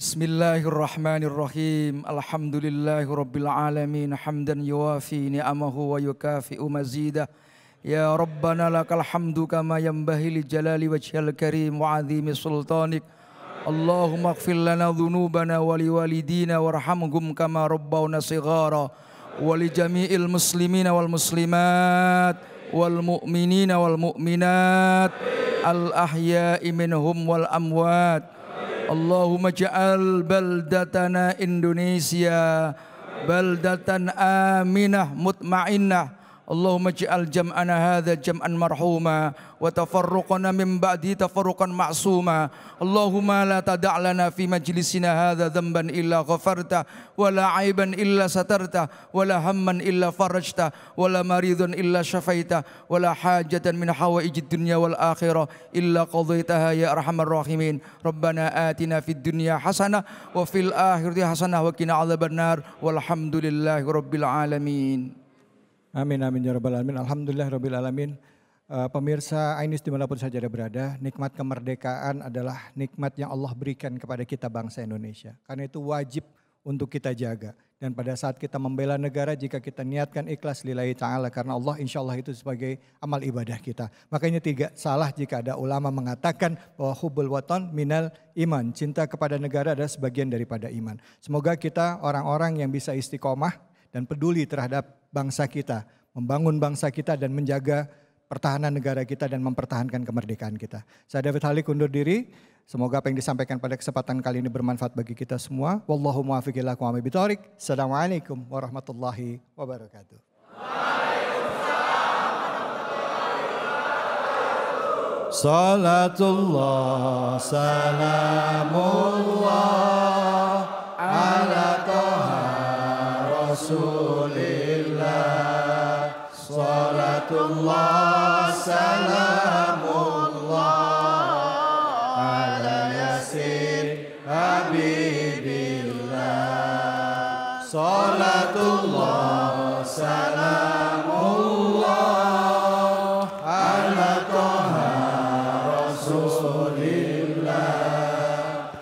بسم الله الرحمن الرحيم الحمد لله رب العالمين حمدا يوافي نعمه ويكافئ مزيده يا ربنا لك الحمد كما ينبغي لجلال وجه الكريم وعظيم سلطانك اللهم اغفر لنا ذنوبنا ولوالدينا وارحمهم كما ربونا صغارا ولجميع المسلمين والمسلمات والمؤمنين والمؤمنات الأحياء منهم والأموات Allahumma ja'al baldatana Indonesia baldatan aminah mutmainnah اللهم اجعل جمعنا هذا جمعا مرحوما وتفرقنا من بعده تفرقا معصوما اللهم لا تدع لنا في مجلسنا هذا ذنبا إلا غفرته ولا عيبا إلا سترته ولا هما إلا فرجته ولا مريضا إلا شفيته ولا حاجة من حوائج الدنيا والآخرة إلا قضيتها يا أرحم الراحمين ربنا آتنا في الدنيا حسنة وفي الآخرة حسنة وقنا عذاب النار والحمد لله رب العالمين Amin, amin, ya rabbal alamin. Alhamdulillah, rabbil alamin. Uh, pemirsa Ainis dimanapun saja ada berada, nikmat kemerdekaan adalah nikmat yang Allah berikan kepada kita bangsa Indonesia. Karena itu wajib untuk kita jaga. Dan pada saat kita membela negara, jika kita niatkan ikhlas lillahi ta'ala, karena Allah insya Allah itu sebagai amal ibadah kita. Makanya tidak salah jika ada ulama mengatakan bahwa hubul waton minal iman. Cinta kepada negara adalah sebagian daripada iman. Semoga kita orang-orang yang bisa istiqomah, dan peduli terhadap bangsa kita, membangun bangsa kita dan menjaga pertahanan negara kita dan mempertahankan kemerdekaan kita. Saya David Halik undur diri. Semoga apa yang disampaikan pada kesempatan kali ini bermanfaat bagi kita semua. Wallahu muwaffiq wa bitarik. Assalamualaikum warahmatullahi wabarakatuh. Salatullah salamullah rasulillah Salatullah salamullah Ala yasir habibillah Salatullah